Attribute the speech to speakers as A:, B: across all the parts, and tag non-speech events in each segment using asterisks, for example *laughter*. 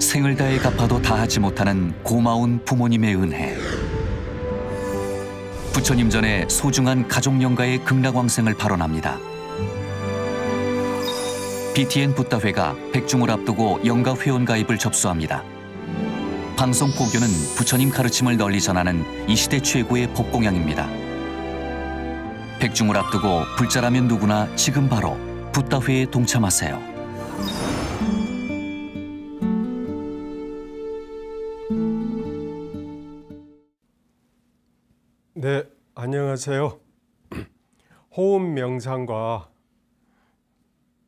A: 생을 다해 갚아도 다하지 못하는 고마운 부모님의 은혜. 부처님 전에 소중한 가족영가의 극락왕생을 발언합니다. BTN 부다회가 백중을 앞두고 영가 회원가입을 접수합니다. 방송 포교는 부처님 가르침을 널리 전하는 이 시대 최고의 법공양입니다. 백중을 앞두고 불자라면 누구나 지금 바로 부다회에 동참하세요. 안녕하세요. *clears throat* 호흡 명상과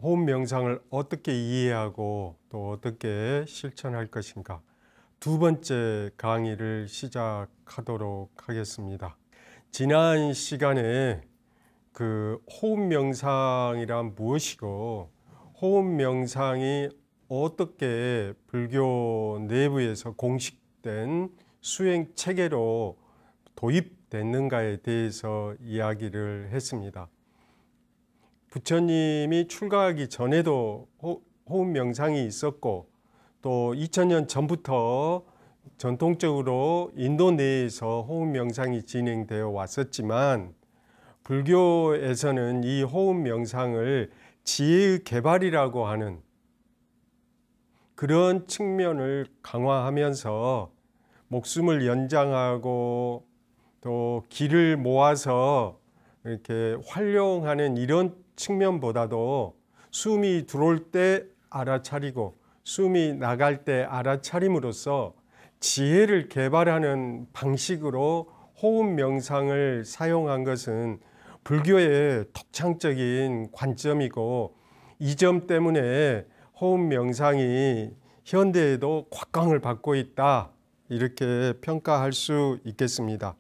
A: 호흡 명상을 어떻게 이해하고 또 어떻게 실천할 것인가 두 번째 강의를 시작하도록 하겠습니다. 지난 시간에 그 호흡 명상이란 무엇이고 호흡 명상이 어떻게 불교 내부에서 공식된 수행 체계로 도입 됐는가에 대해서 이야기를 했습니다. 부처님이 출가하기 전에도 호흡 명상이 있었고 또 2000년 전부터 전통적으로 인도 내에서 호흡 명상이 진행되어 왔었지만 불교에서는 이 호흡 명상을 지혜의 개발이라고 하는 그런 측면을 강화하면서 목숨을 연장하고 또 길을 모아서 이렇게 활용하는 이런 측면보다도 숨이 들어올 때 알아차리고 숨이 나갈 때 알아차림으로써 지혜를 개발하는 방식으로 호흡 명상을 사용한 것은 불교의 독창적인 관점이고 이 점 때문에 호흡 명상이 현대에도 곽광을 받고 있다 이렇게 평가할 수 있겠습니다.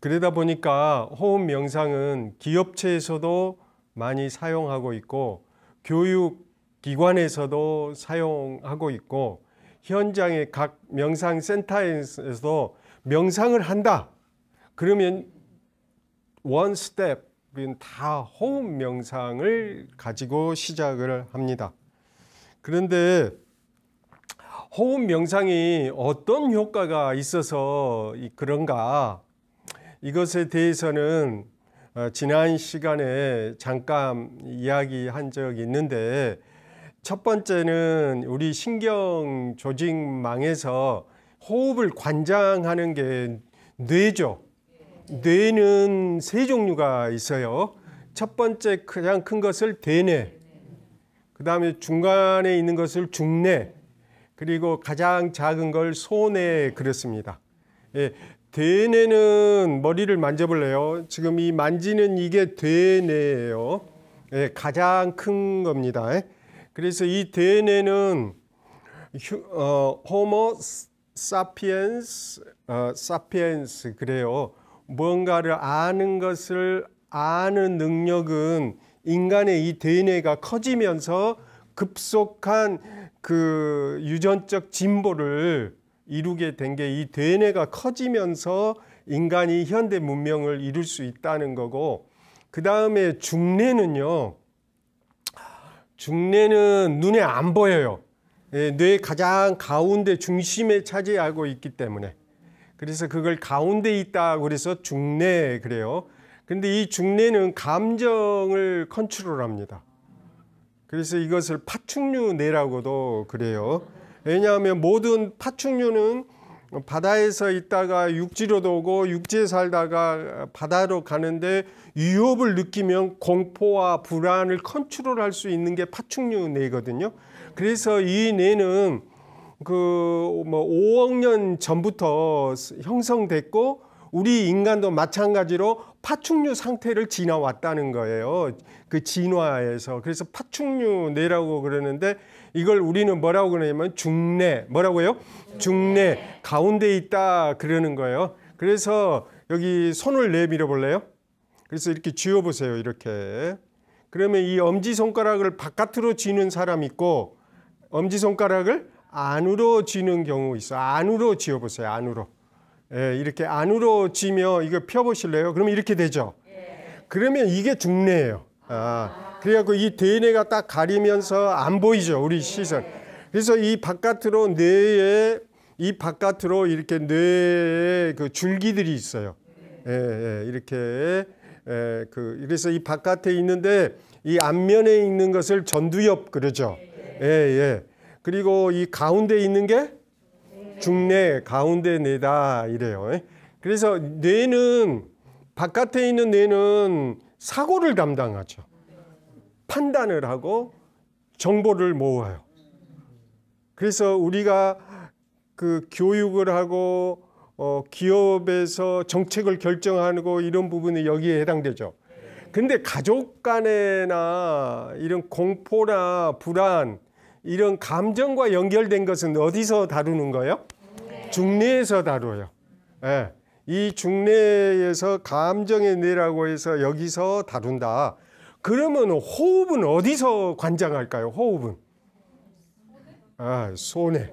A: 그러다 보니까 호흡 명상은 기업체에서도 많이 사용하고 있고 교육 기관에서도 사용하고 있고 현장의 각 명상 센터에서도 명상을 한다. 그러면 원 스텝 다 호흡 명상을 가지고 시작을 합니다. 그런데 호흡 명상이 어떤 효과가 있어서 그런가 이것에 대해서는 어, 지난 시간에 잠깐 이야기한 적이 있는데 첫 번째는 우리 신경 조직망에서 호흡을 관장하는 게 뇌죠. 뇌는 세 종류가 있어요. 첫 번째 가장 큰 것을 대뇌, 그 다음에 중간에 있는 것을 중뇌, 그리고 가장 작은 걸 소뇌 그렇습니다. 예, 대뇌는 머리를 만져볼래요. 지금 이 만지는 이게 대뇌예요. 네, 가장 큰 겁니다. 예. 그래서 이 대뇌는 휴, 어, 호모 사피엔스, 어, 사피엔스 그래요. 뭔가를 아는 것을 아는 능력은 인간의 이 대뇌가 커지면서 급속한 그 유전적 진보를 이루게 된 게이 d 뇌가 커지면서 인간이 현대 문명을 이룰 수 있다는 거고 그 다음에 중뇌는요. 중뇌는 눈에 안 보여요. 예, 뇌의 가장 가운데 중심에 차지하고 있기 때문에 그래서 그걸 가운데 있다 그래서 중뇌 그래요. 근데 이 중뇌는 감정을 컨트롤합니다. 그래서 이것을 파충류 뇌라고도 그래요. 왜냐하면 모든 파충류는 바다에서 있다가 육지로도 오고 육지에 살다가 바다로 가는데 위협을 느끼면 공포와 불안을 컨트롤할 수 있는 게 파충류 뇌거든요. 그래서 이 뇌는 그 뭐 5억 년 전부터 형성됐고 우리 인간도 마찬가지로 파충류 상태를 지나왔다는 거예요. 그 진화에서. 그래서 파충류 뇌라고 그러는데 이걸 우리는 뭐라고 그러냐면 중내 뭐라고 해요? 중내 가운데 있다 그러는 거예요. 그래서 여기 손을 내밀어 볼래요? 그래서 이렇게 쥐어 보세요. 이렇게. 그러면 이 엄지 손가락을 바깥으로 쥐는 사람 있고 엄지 손가락을 안으로 쥐는 경우 있어. 안으로 쥐어 보세요. 안으로. 예, 이렇게 안으로 쥐며 이거 펴 보실래요? 그러면 이렇게 되죠. 예. 그러면 이게 중내예요 아. 그래갖고 이 DNA가 딱 가리면서 안 보이죠 우리 시선. 그래서 이 바깥으로 뇌에 이 바깥으로 이렇게 뇌에 그 줄기들이 있어요. 예, 예, 이렇게 예, 그 그래서 이 바깥에 있는데 이 앞면에 있는 것을 전두엽 그러죠. 예, 예. 그리고 이 가운데 있는 게 중뇌 가운데 뇌다 이래요. 예. 그래서 뇌는 바깥에 있는 뇌는 사고를 담당하죠. 판단을 하고 정보를 모아요. 그래서 우리가 그 교육을 하고 어, 기업에서 정책을 결정하고 이런 부분이 여기에 해당되죠. 근데 가족 간에나 이런 공포나 불안 이런 감정과 연결된 것은 어디서 다루는 거예요? 중뇌에서 다뤄요. 네. 예. 이 중뇌에서 감정의 뇌라고 해서 여기서 다룬다. 그러면 호흡은 어디서 관장할까요? 호흡은 아 손에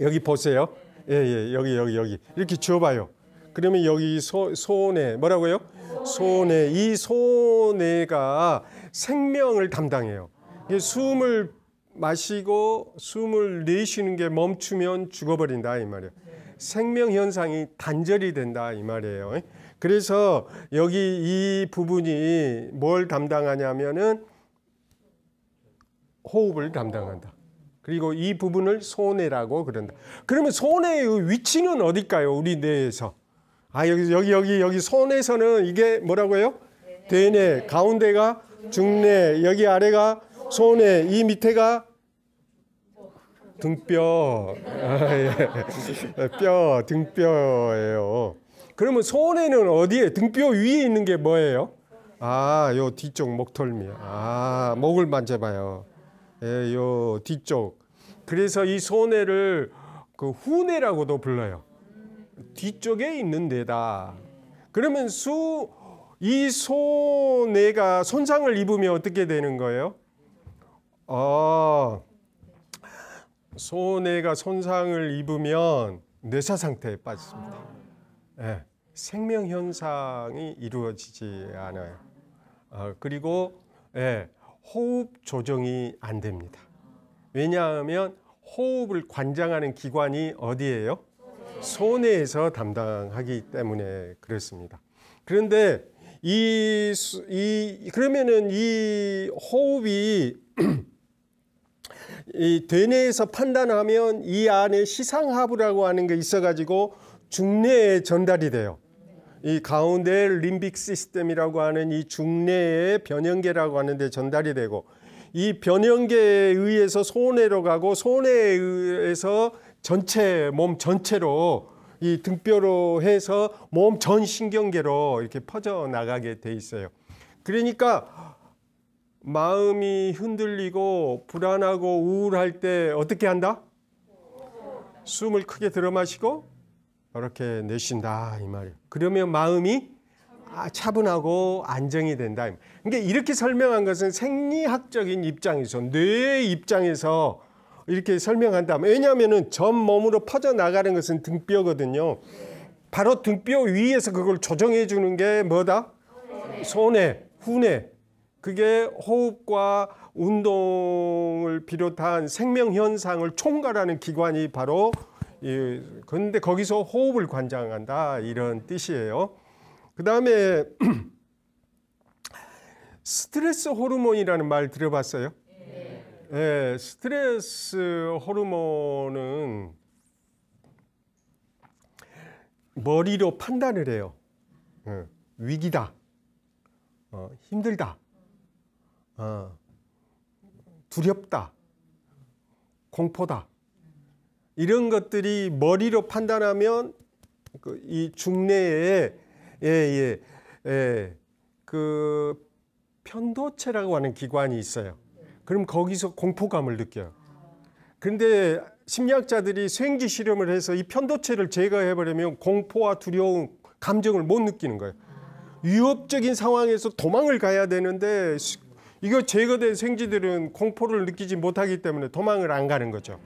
A: 여기 보세요. 예, 예, 여기, 여기, 여기. 이렇게 줘봐요. 그러면 여기 소, 손에, 뭐라고요? 손에, 이 손에가 생명을 담당해요. 이게 숨을 마시고 숨을 내쉬는 게 멈추면 죽어버린다, 이 말이에요. 생명현상이 단절이 된다, 이 말이에요. 그래서 여기 이 부분이 뭘 담당하냐면은 호흡을 담당한다. 그리고 이 부분을 손해라고 그런다. 그러면 손해의 위치는 어디일까요 우리 뇌에서. 아, 여기, 여기, 여기, 여기 손에서는 이게 뭐라고요? 해 대뇌. 가운데가 중뇌. 여기 아래가 손해. 이 밑에가 등뼈. 아, 예. *laughs* 뼈, 등뼈예요. 그러면 손에는 어디에 등뼈 위에 있는 게 뭐예요? 아, 요 뒤쪽 목털미. 아, 목을 만져봐요. 예, 요 뒤쪽. 그래서 이 손해를 그 후내라고도 불러요. 뒤쪽에 있는 데다. 그러면 수, 이 손해가 손상을 입으면 어떻게 되는 거예요? 어, 손해가 손상을 입으면 뇌사 상태에 빠집니다. 예, 생명 현상이 이루어지지 않아요. 어, 그리고 예, 호흡 조정이 안 됩니다. 왜냐하면 호흡을 관장하는 기관이 어디예요? 손해에서 담당하기 때문에 그렇습니다. 그런데 이, 이 그러면은 이 호흡이 *clears throat* 이 되뇌에서 판단하면 이 안에 시상하부라고 하는 게 있어가지고 중뇌에 전달이 돼요. 이 가운데 림빅 시스템이라고 하는 이 중뇌의 변형계라고 하는데 전달이 되고 이 변형계에 의해서 손해로 가고 손해에 의해서 전체 몸 전체로 이 등뼈로 해서 몸전 신경계로 이렇게 퍼져 나가게 돼 있어요. 그러니까 마음이 흔들리고 불안하고 우울할 때 어떻게 한다? 숨을 크게 들어 마시고 이렇게 내쉰다 이 말이에요. 그러면 마음이 아, 차분하고 안정이 된다. 그러니까 이렇게 설명한 것은 생리학적인 입장에서 뇌의 입장에서 이렇게 설명한다. 왜냐하면은 전 몸으로 퍼져 나가는 것은 등뼈거든요. 바로 등뼈 위에서 그걸 조정해 주는 게 뭐다? 손해, 훈해. 그게 호흡과 운동을 비롯한 생명 현상을 총괄하는 기관이 바로 이 근데 거기서 호흡을 관장한다 이런 뜻이에요. 그 다음에 *clears throat* 스트레스 호르몬이라는 말 들어봤어요? 네. 네. 스트레스 호르몬은 머리로 판단을 해요. 예, 위기다, 어, 힘들다, 어, 두렵다, 공포다. 이런 것들이 머리로 판단하면 그 이 중내에 예, 예, 예, 그 편도체라고 하는 기관이 있어요. 그럼 거기서 공포감을 느껴요. 근데 심리학자들이 생기 실험을 해서 이 편도체를 제거해 버리면 공포와 두려움, 감정을 못 느끼는 거예요. 위협적인 상황에서 도망을 가야 되는데 이거 제거된 생쥐들은 공포를 느끼지 못하기 때문에 도망을 안 가는 거죠.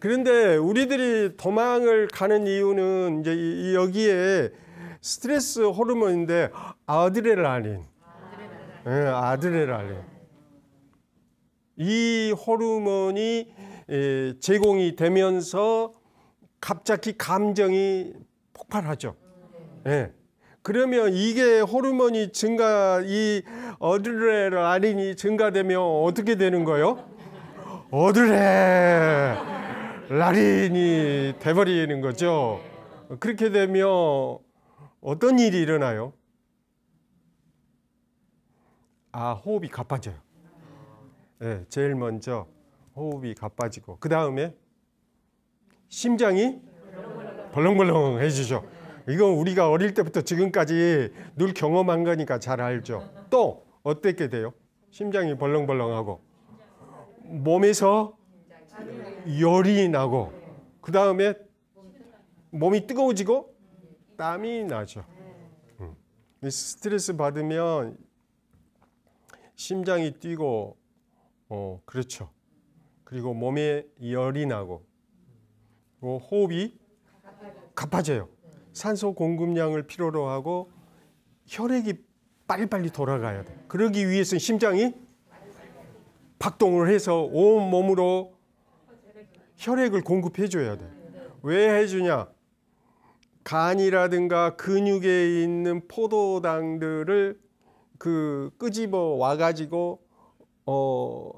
A: 그런데 우리들이 도망을 가는 이유는 이제 여기에 스트레스 호르몬인데 아드레날린, 예, 아드레날린 이 호르몬이 예, 제공이 되면서 갑자기 감정이 폭발하죠. 예. 그러면 이게 호르몬이 증가, 이 어드레날린이 증가되면 어떻게 되는 거요 어드레. 라린이 돼버리는 거죠. 그렇게 되면 어떤 일이 일어나요? 아, 호흡이 가빠져요. 네, 제일 먼저 호흡이 가빠지고 그 다음에 심장이 벌렁벌렁해지죠. 이건 우리가 어릴 때부터 지금까지 늘 경험한 거니까 잘 알죠. 또 어떻게 돼요? 심장이 벌렁벌렁하고 몸에서 열이 나고 그 다음에 몸이 뜨거워지고 땀이 나죠. 음. 스트레스 받으면 심장이 뛰고 어, 그렇죠. 그리고 몸에 열이 나고 어, 호흡이 가빠져요. 산소 공급량을 필요로 하고 혈액이 빨리빨리 돌아가야 돼. 그러기 위해서 심장이 박동을 해서 온 몸으로 혈액을 공급해 줘야 돼. 왜 해주냐? 간이라든가 근육에 있는 포도당들을 그 끄집어 와가지고 어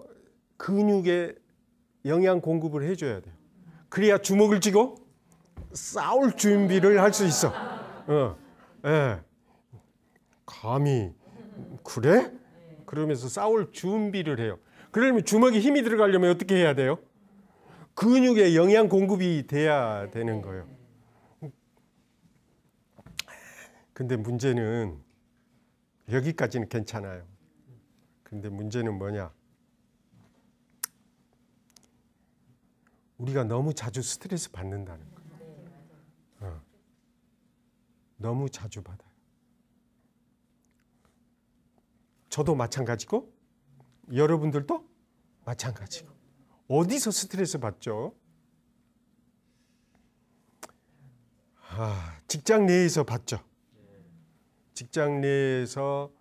A: 근육에 영양 공급을 해줘야 돼요. 그래야 주먹을 쥐고 싸울 준비를 할 수 있어. 어, 예. 감히 그래? 그러면서 싸울 준비를 해요. 그러면 려 주먹에 힘이 들어가려면 어떻게 해야 돼요? 근육에 영양 공급이 돼야 되는 네. 거예요. 근데 문제는 여기까지는 괜찮아요. 근데 문제는 뭐냐? 우리가 너무 자주 스트레스 받는다는 거 네, 어. 너무 자주 받아요. 저도 마찬가지고 여러분들도 마찬가지고 어디서 스트레스 받죠? 아, 직장 내에서 받죠. 직장 내에서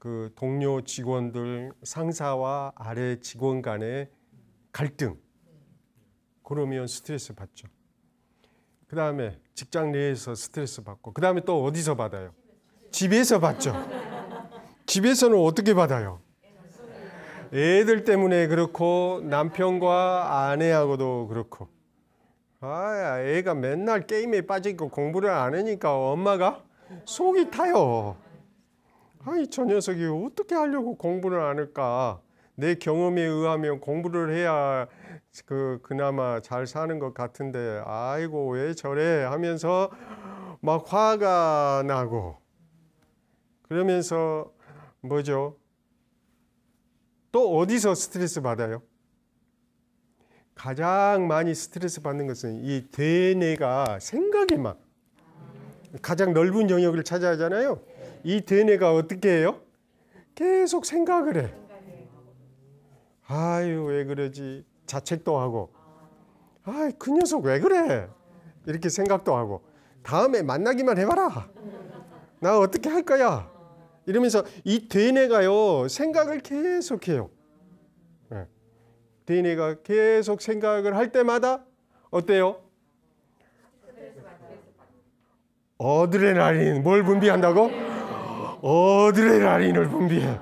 A: 그 동료 직원들 상사와 아래 직원 간의 갈등 그러면 스트레스 받죠. 그 다음에 직장 내에서 스트레스 받고 그 다음에 또 어디서 받아요? 집에서 받죠. 집에서는 어떻게 받아요? 애들 때문에 그렇고 남편과 아내하고도 그렇고 아 애가 맨날 게임에 빠지고 공부를 안 하니까 엄마가 속이 타요 아이 저 녀석이 어떻게 하려고 공부를 안 할까 내 경험에 의하면 공부를 해야 그 그나마 잘 사는 것 같은데 아이고 왜 저래 하면서 막 화가 나고 그러면서 뭐죠 또 어디서 스트레스 받아요? 가장 많이 스트레스 받는 것은 이 대뇌가 생각이 막 가장 넓은 영역을 차지하잖아요. 이 대뇌가 어떻게 해요? 계속 생각을 해. 아유 왜 그러지? 자책도 하고. 아 그 녀석 왜 그래? 이렇게 생각도 하고. 다음에 만나기만 해봐라. 나 어떻게 할 거야? 이러면서 이대 n a 가요 생각을 계속해요. 네. d n 가 계속 생각을 할 때마다 어때요? 어드레날린 뭘 분비한다고? 어드레날린을 분비해.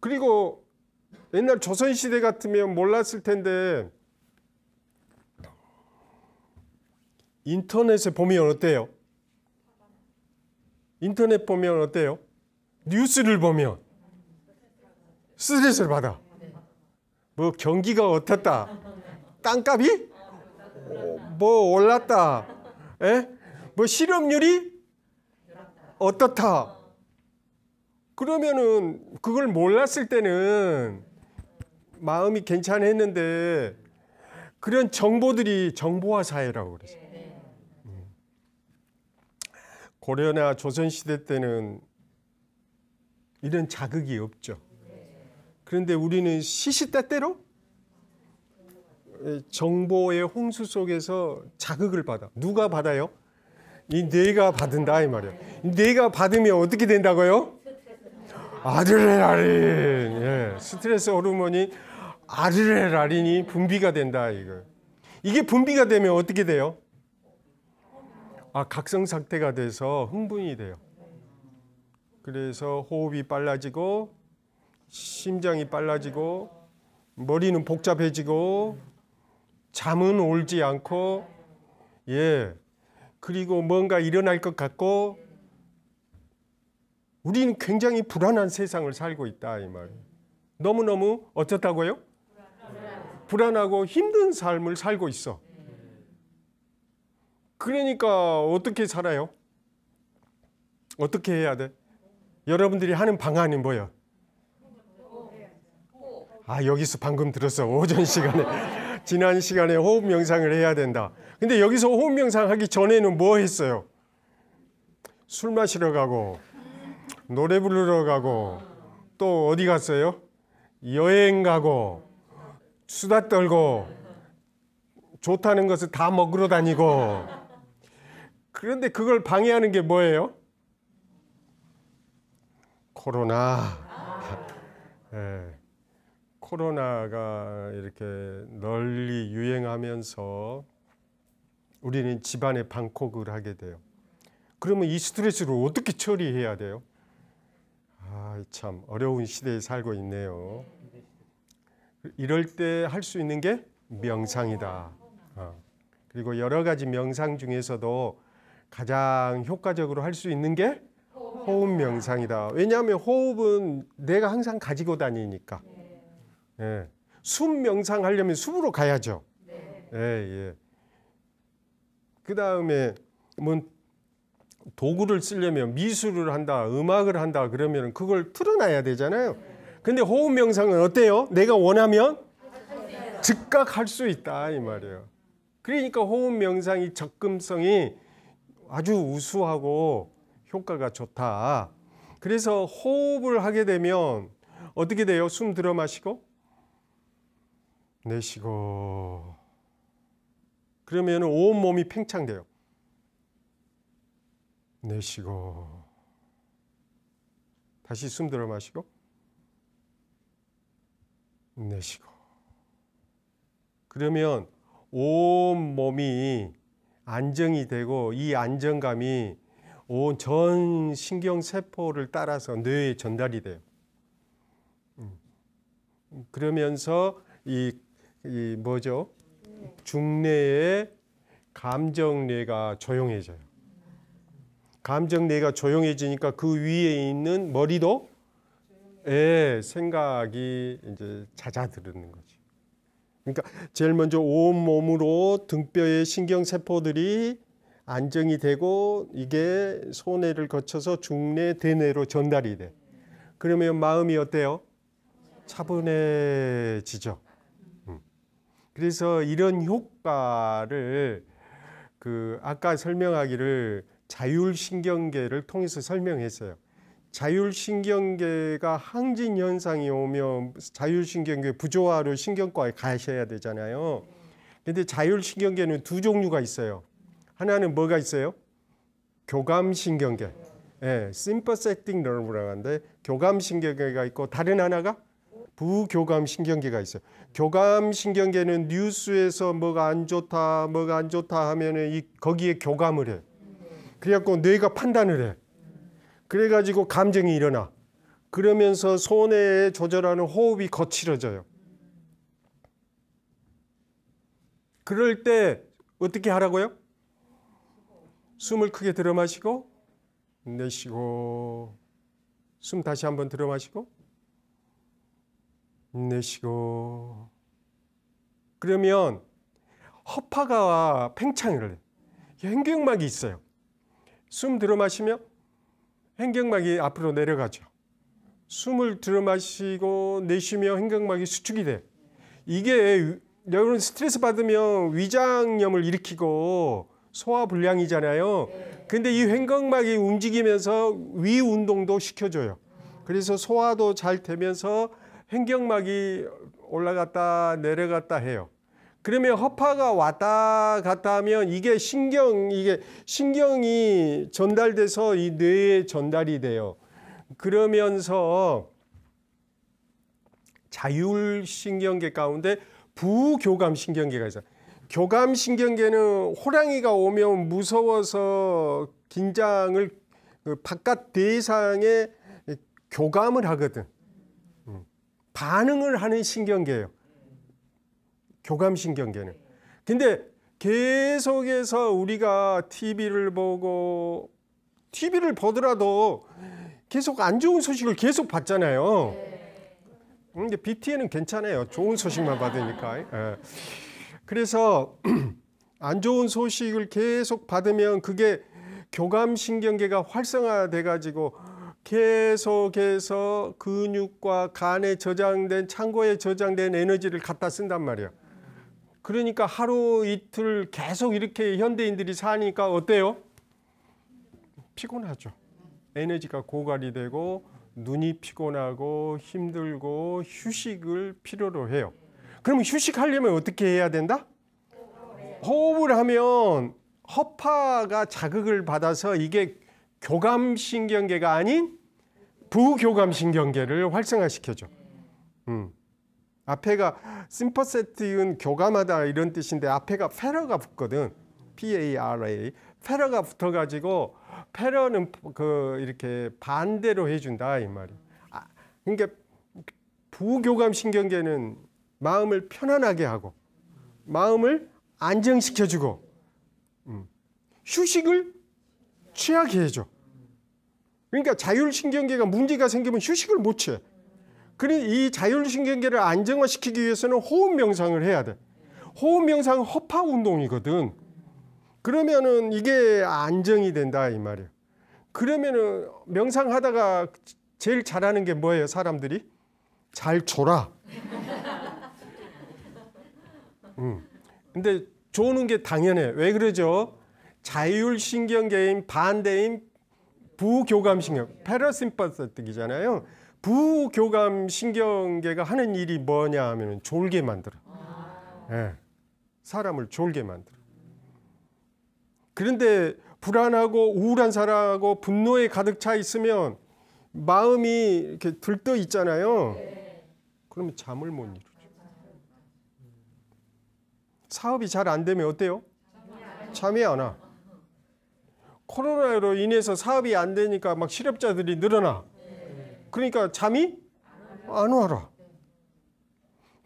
A: 그리고 옛날 조선 시대 같으면 몰랐을 텐데 인터넷에 보면 어때요? 인터넷 보면 어때요? 뉴스를 보면 스트레스를 받아. 뭐 경기가 어떻다. 땅값이 뭐 올랐다. 에? 예? 뭐 실업률이 어떻다. 그러면은 그걸 몰랐을 때는 마음이 괜찮았는데 그런 정보들이 정보화 사회라고 그러죠. 고려나 조선시대 때는 이런 자극이 없죠. 그런데 우리는 시시때때로 정보의 홍수 속에서 자극을 받아. 누가 받아요? 이 뇌가 받은다이 말이에요. 뇌가 받으면 어떻게 된다고요? 아드레라린 예. 스트레스 호르몬이 아드레라린이 분비가 된다 이거. 이게 분비가 되면 어떻게 돼요? 아, 각성 상태가 돼서 흥분이 돼요. 그래서 호흡이 빨라지고 심장이 빨라지고 머리는 복잡해지고 잠은 올지 않고 예. 그리고 뭔가 일어날 것 같고 우리는 굉장히 불안한 세상을 살고 있다 이말이 너무너무 어떻다고요? 불안하고 힘든 삶을 살고 있어. 그러니까 어떻게 살아요? 어떻게 해야 돼? 여러분들이 하는 방안이 뭐예요? 아 여기서 방금 들었어 오전 시간에 *laughs* 지난 시간에 호흡 명상을 해야 된다 근데 여기서 호흡 명상 하기 전에는 뭐 했어요? 술 마시러 가고 노래 부르러 가고 또 어디 갔어요? 여행 가고 수다 떨고 좋다는 것을 다 먹으러 다니고 그런데 그걸 방해하는 게 뭐예요? 코로나. 네. 코로나가 이렇게 널리 유행하면서 우리는 집안에 방콕을 하게 돼요. 그러면 이 스트레스를 어떻게 처리해야 돼요? 아, 참 어려운 시대에 살고 있네요. 이럴 때 할 수 있는 게 명상이다. 어. 그리고 여러 가지 명상 중에서도 가장 효과적으로 할 수 있는 게 호흡 명상이다. 왜냐하면 호흡은 내가 항상 가지고 다니니까. 예. 숨 명상 하려면 숨으로 가야죠. 네. 예, 예. 그 다음에 뭐 도구를 쓰려면 미술을 한다, 음악을 한다 그러면 그걸 틀어놔야 되잖아요. 근데 호흡 명상은 어때요? 내가 원하면 즉각 할 수 있다 이 말이에요. 그러니까 호흡 명상이 접근성이 아주 우수하고 효과가 좋다. 그래서 호흡을 하게 되면 어떻게 돼요? 숨 들어 마시고 내쉬고 그러면 온몸이 팽창돼요. 내쉬고 다시 숨 들어 마시고 내쉬고 그러면 온 몸이 안정이 되고 이 안정감이 온 전 신경세포를 따라서 뇌에 전달이 돼요. 음. 그러면서 이, 이 뭐죠? 중뇌의 감정뇌가 조용해져요. 감정뇌가 조용해지니까 그 위에 있는 머리도 예, 생각이 이제 잦아드는 거죠. 그러니까 제일 먼저 온 몸으로 등뼈의 신경 세포들이 안정이 되고 이게 손해를 거쳐서 중뇌 대뇌로 전달이 돼. 그러면 마음이 어때요? 차분해지죠. 음. 그래서 이런 효과를 그 아까 설명하기를 자율신경계를 통해서 설명했어요. 자율신경계가 항진 현상이 오면 자율신경계 부조화로 신경과에 가셔야 되잖아요. 근데 자율신경계는 두 종류가 있어요. 하나는 뭐가 있어요? 교감신경계. 예, 네, sympathetic nerve라고 하는데 교감신경계가 있고 다른 하나가 부교감신경계가 있어요. 교감신경계는 뉴스에서 뭐가 안 좋다, 뭐가 안 좋다 하면은 이 거기에 교감을 해. 그래갖고 뇌가 판단을 해. 그래가지고 감정이 일어나. 그러면서 손에 조절하는 호흡이 거칠어져요. 그럴 때 어떻게 하라고요? 숨을 크게 들어 마시고 내쉬고 숨 다시 한번 들어 마시고 내쉬고 그러면 허파가 팽창을 해요. 행경막이 있어요. 숨 들어 마시면 횡격막이 앞으로 내려가죠. 숨을 들어마시고 내쉬며 횡격막이 수축이 돼. 이게 여러분 스트레스 받으면 위장염을 일으키고 소화 불량이잖아요. 근데 이 횡격막이 움직이면서 위 운동도 시켜줘요. 그래서 소화도 잘 되면서 횡격막이 올라갔다 내려갔다 해요. 그러면 허파가 왔다 갔다 하면 이게 신경 이게 신경이 전달돼서 이 뇌에 전달이 돼요. 그러면서 자율신경계 가운데 부교감신경계가 있어요. 교감신경계는 호랑이가 오면 무서워서 긴장을 그 바깥 대상에 교감을 하거든. 음. 반응을 하는 신경계예요. 교감신경계는. 근데 계속해서 우리가 TV를 보고 TV를 보더라도 계속 안 좋은 소식을 계속 받잖아요. 음, 근데 BT에는 괜찮아요. 좋은 소식만 받으니까. 예. 그래서 *clears throat* 안 좋은 소식을 계속 받으면 그게 교감신경계가 활성화돼 가지고 계속해서 근육과 간에 저장된 창고에 저장된 에너지를 갖다 쓴단 말이에요. 그러니까 하루 이틀 계속 이렇게 현대인들이 사니까 어때요? 피곤하죠. 에너지가 고갈이 되고 눈이 피곤하고 힘들고 휴식을 필요로 해요. 그럼 휴식하려면 어떻게 해야 된다? 호흡을 하면 허파가 자극을 받아서 이게 교감신경계가 아닌 부교감신경계를 활성화시켜줘. 음. 앞에가 심퍼세트윤 교감하다 이런 뜻인데 앞에가 페러가 붙거든. P-A-R-A. 페러가 붙어가지고 페러는 그 이렇게 반대로 해준다 이 말이. 아, 그러니까 부교감 신경계는 마음을 편안하게 하고 마음을 안정시켜주고 음, 휴식을 취하게 해줘. 그러니까 자율신경계가 문제가 생기면 휴식을 못 취해. 그러니이 자율신경계를 안정화시키기 위해서는 호흡 명상을 해야 돼. 호흡 명상 허파 운동이거든. 그러면은 이게 안정이 된다 이 말이에요. 그러면은 명상하다가 제일 잘하는 게 뭐예요, 사람들이? 잘 졸아. *laughs* 음. 근데 조는 게 당연해. 왜 그러죠? 자율신경계인 반대인 부교감신경, 패러심파세틱이잖아요. 부교감 신경계가 하는 일이 뭐냐 하면 졸게 만들어. 예. 사람을 졸게 만들어. 그런데 불안하고 우울한 사람하고 분노에 가득 차 있으면 마음이 이렇게 들떠 있잖아요. 그러면 잠을 못 이루죠. 사업이 잘 안 되면 어때요? 잠이 안 와. 코로나로 인해서 사업이 안 되니까 막 실업자들이 늘어나. 그러니까 잠이 안 와라.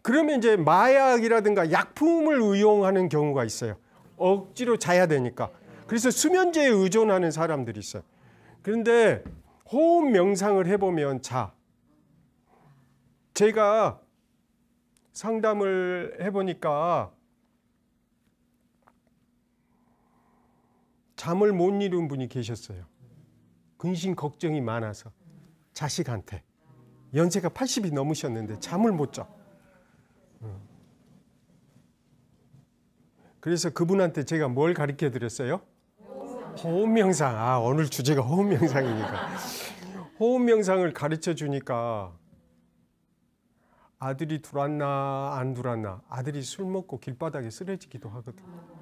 A: 그러면 이제 마약이라든가 약품을 의용하는 경우가 있어요. 억지로 자야 되니까. 그래서 수면제에 의존하는 사람들이 있어요. 그런데 호흡 명상을 해보면 자. 제가 상담을 해보니까 잠을 못 이룬 분이 계셨어요. 근심 걱정이 많아서. 자식한테 연세가 80이 넘으셨는데 잠을 못 자. 그래서 그분한테 제가 뭘 가르쳐 드렸어요? 호흡명상. 아, 오늘 주제가 호흡명상이니까. *laughs* 호흡명상을 가르쳐 주니까 아들이 둘았나 안 둘았나 아들이 술 먹고 길바닥에 쓰러지기도 하거든요.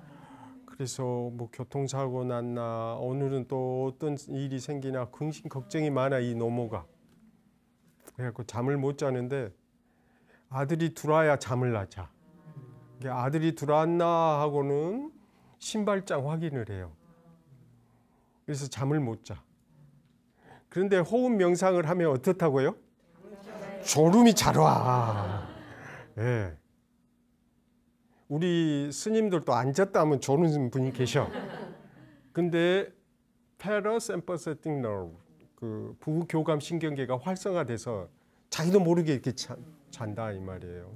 A: 그래서 뭐 교통사고 났나 오늘은 또 어떤 일이 생기나 근심 걱정이 많아 이 노모가 그래갖고 잠을 못 자는데 아들이 들어와야 잠을 나자 아들이 들어왔나 하고는 신발장 확인을 해요 그래서 잠을 못자 그런데 호흡 명상을 하면 어떻다고요? 졸음이 잘 와. 예. 네. 우리 스님들도 앉았다 하면 조는 분이 계셔. 근데 p a r a s y m p 그 부부 교감 신경계가 활성화돼서 자기도 모르게 이렇게 자, 잔다 이 말이에요.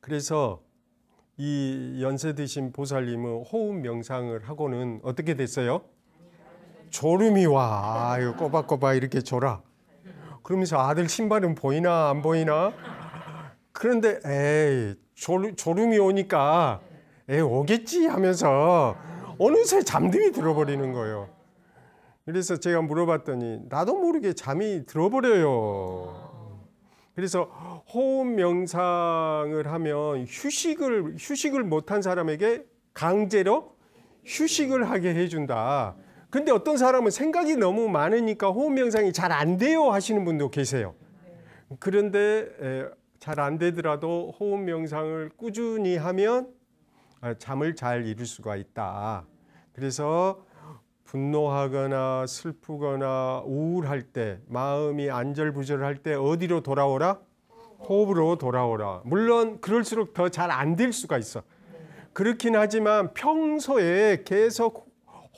A: 그래서 이 연세 드신 보살님은 호흡 명상을 하고는 어떻게 됐어요? 졸음이 와. 아유, 꼬박꼬박 이렇게 졸아. 그러면서 아들 신발은 보이나 안 보이나? 그런데 에이 졸, 졸음이 오니까 에 오겠지 하면서 어느새 잠들이 들어버리는 거예요. 그래서 제가 물어봤더니 나도 모르게 잠이 들어버려요. 그래서 호흡 명상을 하면 휴식을 휴식을 못한 사람에게 강제로 휴식을 하게 해준다. 근데 어떤 사람은 생각이 너무 많으니까 호흡 명상이 잘 안 돼요 하시는 분도 계세요. 그런데 잘안 되더라도 호흡 명상을 꾸준히 하면 아, 잠을 잘 이룰 수가 있다. 그래서 분노하거나 슬프거나 우울할 때 마음이 안절부절할 때 어디로 돌아오라? 호흡으로 돌아오라. 물론 그럴수록 더 잘 안 될 수가 있어. 그렇긴 하지만 평소에 계속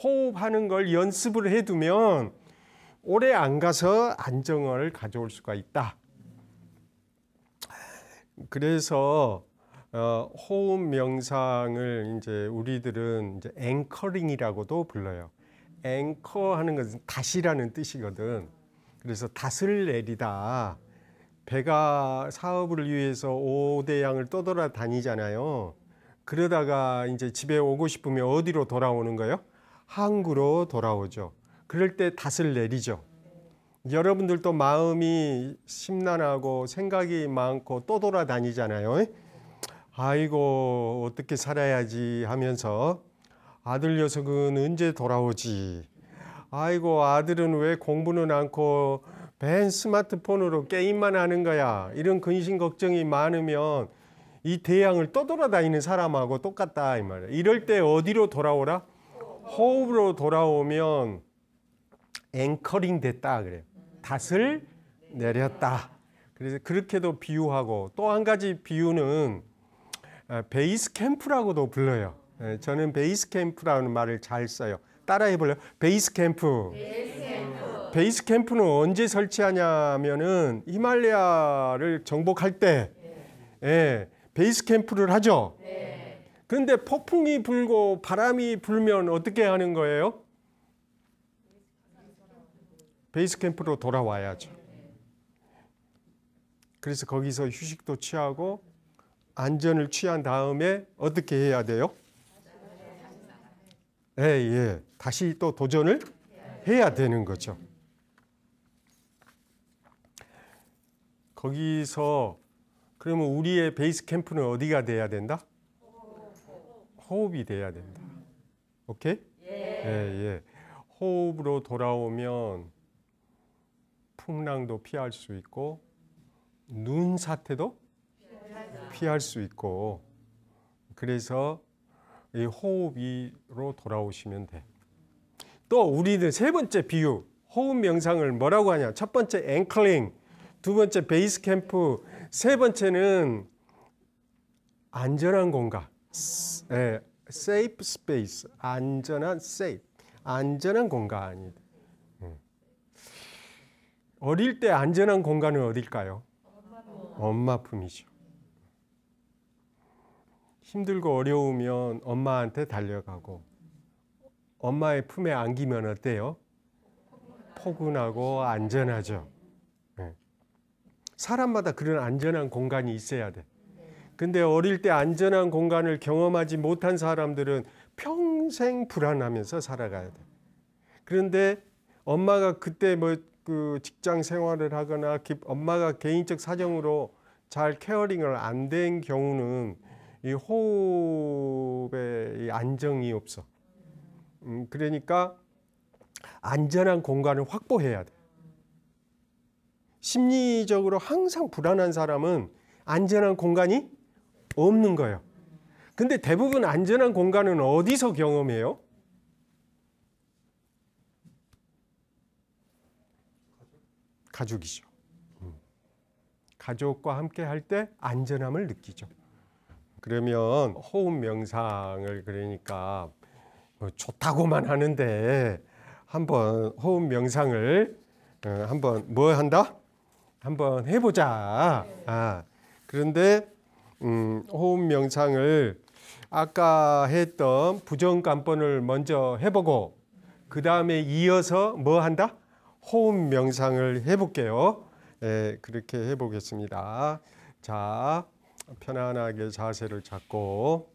A: 호흡하는 걸 연습을 해두면 오래 안 가서 안정을 가져올 수가 있다. 그래서 어, 호흡 명상을 이제 우리들은 이제 앵커링이라고도 불러요. 앵커 하는 것은 다시라는 뜻이거든. 그래서 닷을 내리다. 배가 사업을 위해서 오대양을 떠돌아 다니잖아요. 그러다가 이제 집에 오고 싶으면 어디로 돌아오는 거예요? 항구로 돌아오죠. 그럴 때 닷을 내리죠. 여러분들도 마음이 심란하고 생각이 많고 떠 돌아다니잖아요. 아이고 어떻게 살아야지 하면서 아들 녀석은 언제 돌아오지? 아이고 아들은 왜 공부는 않고 맨 스마트폰으로 게임만 하는 거야. 이런 근심 걱정이 많으면 이 대양을 떠돌아다니는 사람하고 똑같다 이 말이야. 이럴 때 어디로 돌아오라? 호흡으로 돌아오면 앵커링 됐다 그래요. 닷을 내렸다. 그래서 그렇게도 비유하고 또 한 가지 비유는 아, 베이스 캠프라고도 불러요. 예, 저는 베이스 캠프라는 말을 잘 써요. 따라해 볼래요? 베이스 캠프. 베이스 캠프. 는 언제 설치하냐면은 히말리아를 정복할 때 예. 베이스 캠프를 하죠. 그런데 네. 폭풍이 불고 바람이 불면 어떻게 하는 거예요? 베이스 캠프로 돌아와야죠. 그래서 거기서 휴식도 취하고 안전을 취한 다음에 어떻게 해야 돼요? 예, 예. 다시 또 도전을 해야 되는 거죠. 거기서 그러면 우리의 베이스 캠프는 어디가 돼야 된다? 호흡이 돼야 된다. 오케이? 예, 예. 호흡으로 돌아오면 풍랑도 피할 수 있고 눈 사태도 피할 수 있고 그래서 이 호흡이로 돌아오시면 돼. 또 우리는 세 번째 비유 호흡 명상을 뭐라고 하냐? 첫 번째 앵클링, 두 번째 베이스 캠프, 세 번째는 안전한 공간, 네, safe space, 안전한 safe, 안전한 공간이다. 어릴 때 안전한 공간은 어딜까요? 엄마 품이죠. 힘들고 어려우면 엄마한테 달려가고 엄마의 품에 안기면 어때요? 포근하고 안전하죠. 네. 사람마다 그런 안전한 공간이 있어야 돼. 근데 어릴 때 안전한 공간을 경험하지 못한 사람들은 평생 불안하면서 살아가야 돼. 그런데 엄마가 그때 뭐그 직장 생활을 하거나 엄마가 개인적 사정으로 잘 케어링을 안 된 경우는 이 호흡의 안정이 없어. 음, 그러니까 안전한 공간을 확보해야 돼. 심리적으로 항상 불안한 사람은 안전한 공간이 없는 거예요. 근데 대부분 안전한 공간은 어디서 경험해요? 가족이죠. 음. 가족과 함께 할 때 안전함을 느끼죠. 그러면 호흡 명상을 그러니까 뭐 좋다고만 하는데 한번 호흡 명상을 어, 한번 뭐 한다? 한번 해보자. 아, 그런데 음, 호흡 명상을 아까 했던 부정감번을 먼저 해보고 그 다음에 이어서 뭐 한다? 호흡 명상을 해볼게요. 예, 그렇게 해보겠습니다. 자, 편안하게 자세를 잡고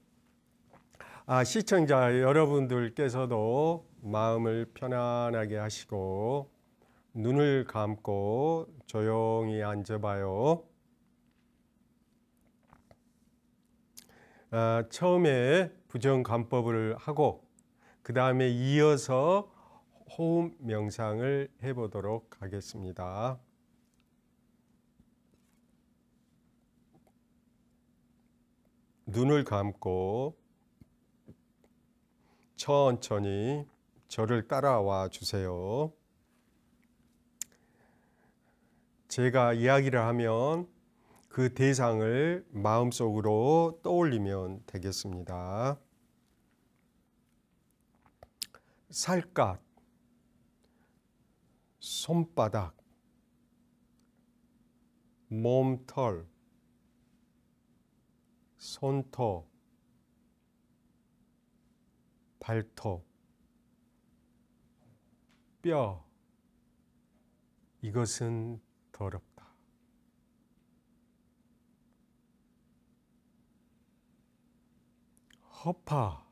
A: 아, 시청자 여러분들께서도 마음을 편안하게 하시고 눈을 감고 조용히 앉아봐요. 아, 처음에 부정간법을 하고 그 다음에 이어서 호흡 명상을 해보도록 하겠습니다. 눈을 감고 천천히 저를 따라와 주세요. 제가 이야기를 하면 그 대상을 마음속으로 떠올리면 되겠습니다. 살갗 손바닥, 몸털, 손톱, 발톱, 뼈, 이것은 더럽다. 허파,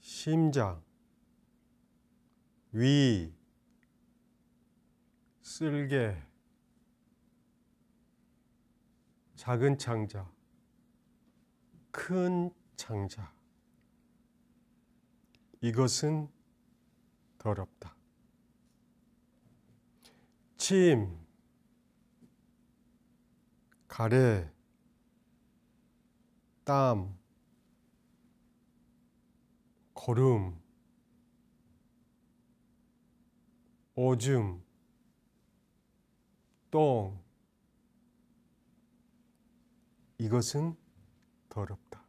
A: 심장, 위, 쓸개 작은 창자 큰 창자 이것은 더럽다. 침 가래 땀 걸음 오줌 똥. 이것은 더럽다.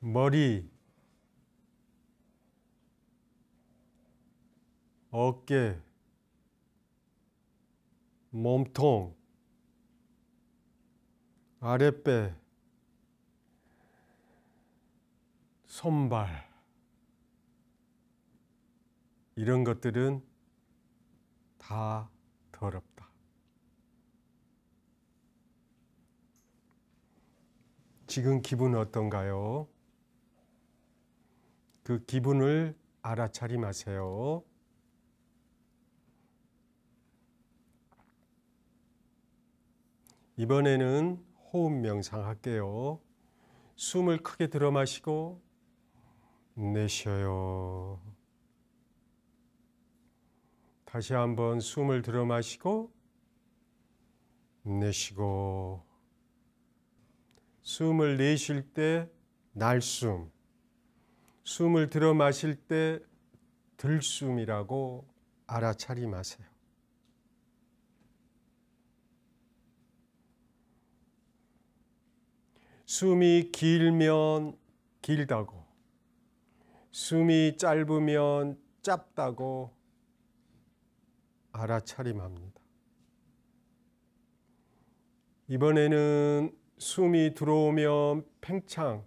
A: 머리, 어깨, 몸통, 아랫배, 손발, 이런 것들은 다 더럽다. 지금 기분 어떤가요? 그 기분을 알아차림하세요. 이번에는 호흡 명상 할게요. 숨을 크게 들어 마시고 내쉬어요. 다시 한번 숨을 들어 마시고 내쉬고 숨을 내쉴 때 날숨 숨을 들어 마실 때 들숨이라고 알아차리마세요 숨이 길면 길다고, 숨이 짧으면 짧다고 알아차림합니다. 이번에는 숨이 들어오면 팽창,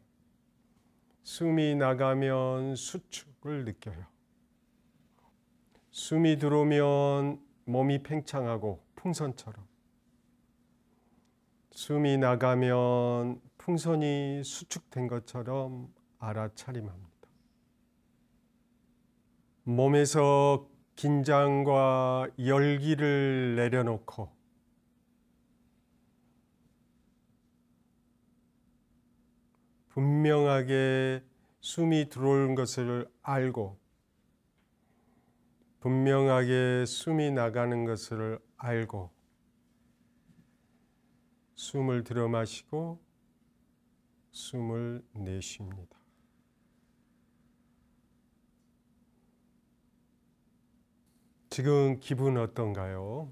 A: 숨이 나가면 수축을 느껴요. 숨이 들어오면 몸이 팽창하고 풍선처럼, 숨이 나가면 풍선이 수축된 것처럼 알아차림합니다. 몸에서 긴장과 열기를 내려놓고 분명하게 숨이 들어온 것을 알고 분명하게 숨이 나가는 것을 알고 숨을 들어 마시고 숨을 내쉽니다. 지금 기분 어떤가요?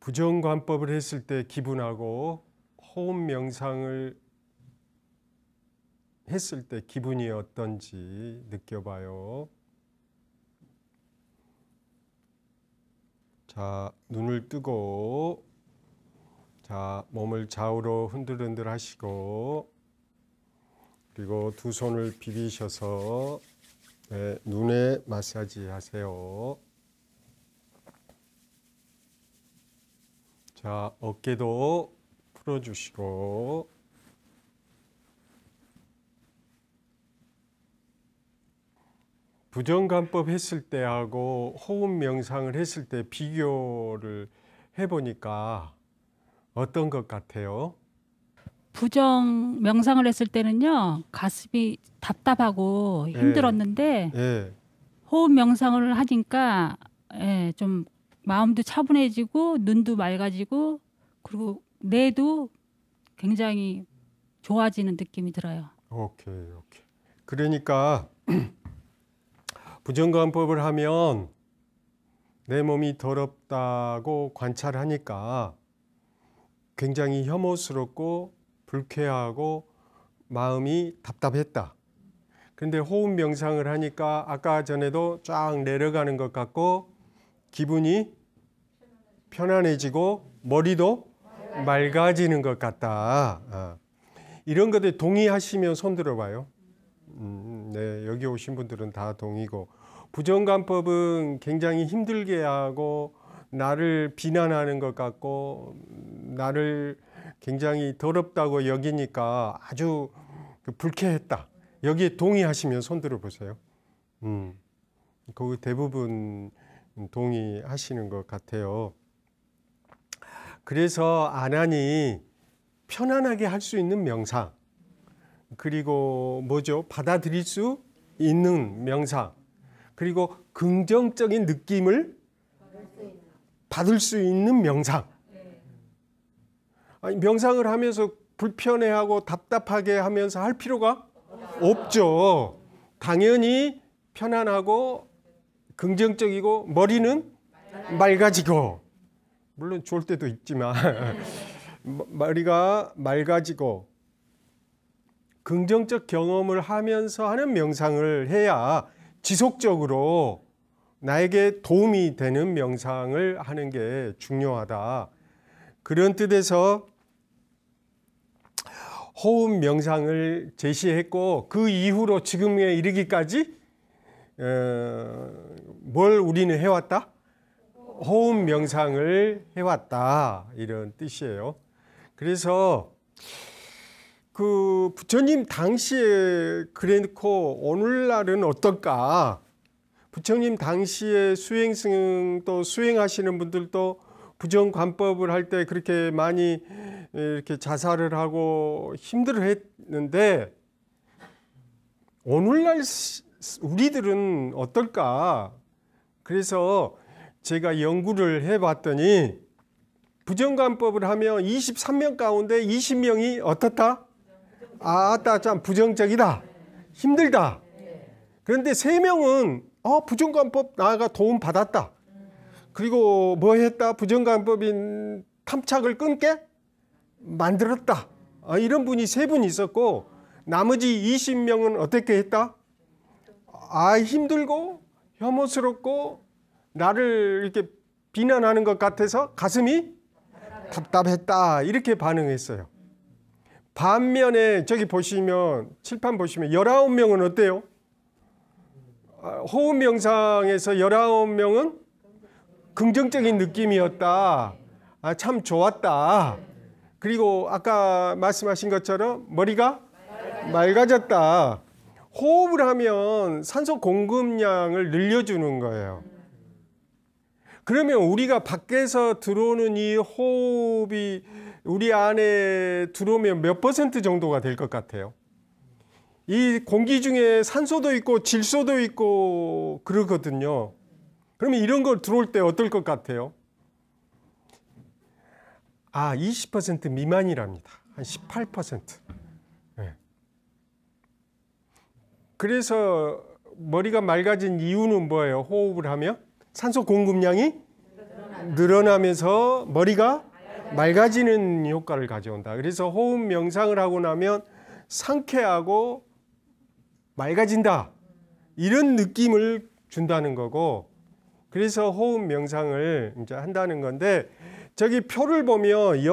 A: 부정관법을 했을 때 기분하고 호흡 명상을 했을 때 기분이 어떤지 느껴봐요. 자, 눈을 뜨고 자, 몸을 좌우로 흔들흔들 하시고 그리고 두 손을 비비셔서 네, 눈에 마사지 하세요. 자, 어깨도 풀어주시고 부정간법 했을 때하고 호흡 명상을 했을 때 비교를 해보니까 어떤 것 같아요? 부정 명상을 했을 때는요 가슴이 답답하고 예. 힘들었는데 예. 호흡 명상을 하니까 예, 좀 마음도 차분해지고 눈도 맑아지고 그리고 뇌도 굉장히 좋아지는 느낌이 들어요. 오케이 오케이. 그러니까 *clears throat* 부정관법을 하면 내 몸이 더럽다고 관찰하니까 굉장히 혐오스럽고 불쾌하고 마음이 답답했다. 그데 호흡 명상을 하니까 아까 전에도 쫙 내려가는 것 같고 기분이 편안해지고 머리도 맑아지는 것 같다. 아. 이런 것에 동의하시면 손 들어봐요. 음, 음, 네, 여기 오신 분들은 다 동의고 부정간법은 굉장히 힘들게 하고 나를 비난하는 것 같고 음, 나를 굉장히 더럽다고 여기니까 아주 그 불쾌했다. 여기에 동의하시면 손들어 보세요. 음, 거의 그 대부분 동의하시는 것 같아요. 그래서 아난이 편안하게 할 수 있는 명사 그리고 뭐죠 받아들일 수 있는 명사 그리고 긍정적인 느낌을 받을 수 있는 명사 아니, 명상을 하면서 불편해하고 답답하게 하면서 할 필요가 없죠. 당연히 편안하고 긍정적이고 머리는 맑아지고 물론 좋을 때도 있지만 *laughs* 머리가 맑아지고 긍정적 경험을 하면서 하는 명상을 해야 지속적으로 나에게 도움이 되는 명상을 하는 게 중요하다. 그런 뜻에서 호흡 명상을 제시했고 그 이후로 지금에 이르기까지 어, 뭘 우리는 해왔다? 호흡 명상을 해왔다 이런 뜻이에요. 그래서 그 부처님 당시에 그랬고 오늘날은 어떨까? 부처님 당시에 수행승 또 수행하시는 분들도 부정관법을 할 때 그렇게 많이 이렇게 자살을 하고 힘들어했는데 오늘날 우리들은 어떨까? 그래서 제가 연구를 해봤더니 부정관법을 하면 23명 가운데 20명이 어떻다? 아, 아따 참 부정적이다. 힘들다. 그런데 3명은 어, 부정관법 나가 도움 받았다. 그리고 뭐 했다? 부정간법인 탐착을 끊게 만들었다. 아, 이런 분이 세 분 있었고 나머지 20명은 어떻게 했다? 아 힘들고 혐오스럽고 나를 이렇게 비난하는 것 같아서 가슴이 답답했다 이렇게 반응했어요. 반면에 저기 보시면 칠판 보시면 1 9 명은 어때요? 아, 호흡 명상에서 1 9 명은 긍정적인 느낌이었다. 아, 참 좋았다. 그리고 아까 말씀하신 것처럼 머리가 맑아졌다. 호흡을 하면 산소 공급량을 늘려주는 거예요. 그러면 우리가 밖에서 들어오는 이 호흡이 우리 안에 들어오면 몇 퍼센트 정도가 될 것 같아요? 이 공기 중에 산소도 있고 질소도 있고 그러거든요. 그러면 이런 걸 들어올 때 어떨 것 같아요? 아, 20% 미만이랍니다. 한 18%. 네. 예. 그래서 머리가 맑아진 이유는 뭐예요? 호흡을 하면 산소 공급량이 늘어나면서 머리가 맑아지는 효과를 가져온다. 그래서 호흡 명상을 하고 나면 상쾌하고 맑아진다. 이런 느낌을 준다는 거고 그래서 호흡 명상을 이제 한다는 건데 저기 표를 보면 1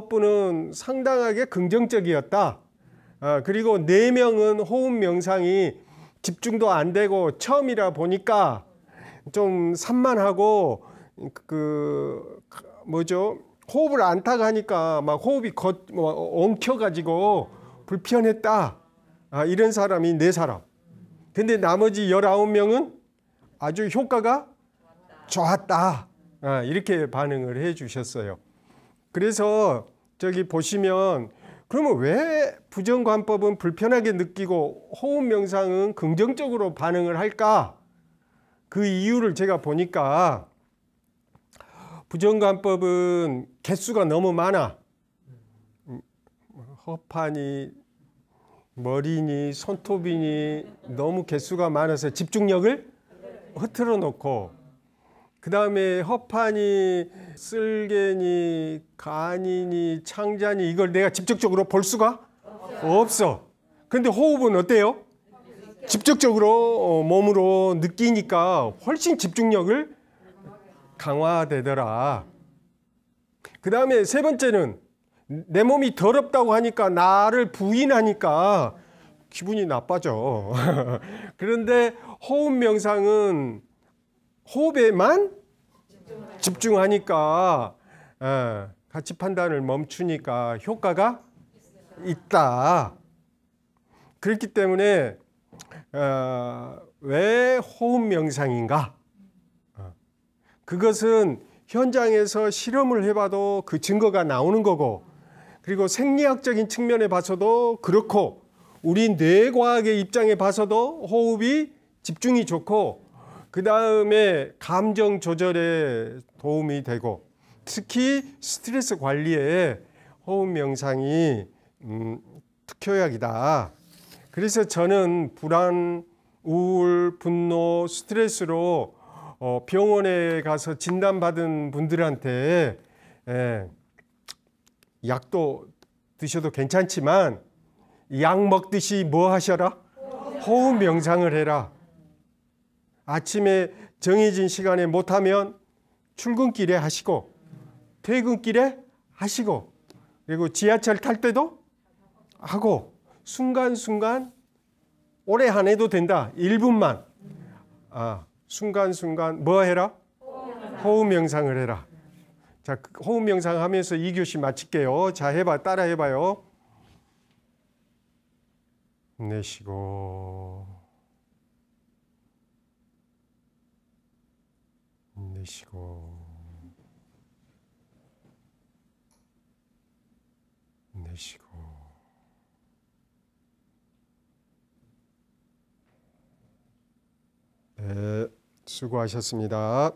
A: 9 분은 상당하게 긍정적이었다. 아, 그리고 네명은 호흡 명상이 집중도 안 되고 처음이라 보니까 좀 산만하고 그 뭐죠? 호흡을 안 타고 하니까 막 호흡이 겉, 뭐, 엉켜가지고 불편했다. 아, 이런 사람이 네 사람. 근데 나머지 열아 명은 아주 효과가 좋았다. 아, 이렇게 반응을 해 주셨어요. 그래서 저기 보시면 그러면 왜 부정관법은 불편하게 느끼고 호흡명상은 긍정적으로 반응을 할까? 그 이유를 제가 보니까 부정관법은 개수가 너무 많아. 음, 허파니, 머리니, 손톱이니 너무 개수가 많아서 집중력을 흐트러 놓고 그 다음에 허판이, 쓸개니, 간이니, 창자니 이걸 내가 직접적으로 볼 수가 없어요. 없어. 그런데 호흡은 어때요? 직접적으로 어, 몸으로 느끼니까 훨씬 집중력을 강화되더라. 그 다음에 세 번째는 내 몸이 더럽다고 하니까 나를 부인하니까 기분이 나빠져. *laughs* 그런데 호흡 명상은 호흡에만 집중하니까 어, 예, 가치 판단을 멈추니까 효과가 있다. 그렇기 때문에 어, 왜 호흡 명상인가? 어, 그것은 현장에서 실험을 해봐도 그 증거가 나오는 거고 그리고 생리학적인 측면에 봐서도 그렇고 우리 뇌과학의 입장에 봐서도 호흡이 집중이 좋고 그 다음에 감정 조절에 도움이 되고 특히 스트레스 관리에 호흡 명상이 음, 특효약이다. 그래서 저는 불안, 우울, 분노, 스트레스로 어, 병원에 가서 진단받은 분들한테 에, 예, 약도 드셔도 괜찮지만 약 먹듯이 뭐 하셔라? 호흡 명상을 해라. 아침에 정해진 시간에 못하면 출근길에 하시고 퇴근길에 하시고 그리고 지하철 탈 때도 하고 순간순간 오래 안 해도 된다. 1분만. 아, 순간순간 뭐 해라? 호흡 명상을 해라. 자, 그 호흡 명상 하면서 2교시 마칠게요. 자, 해봐. 따라 해봐요. 내쉬고 내쉬고 내쉬고 네, 수고하셨습니다.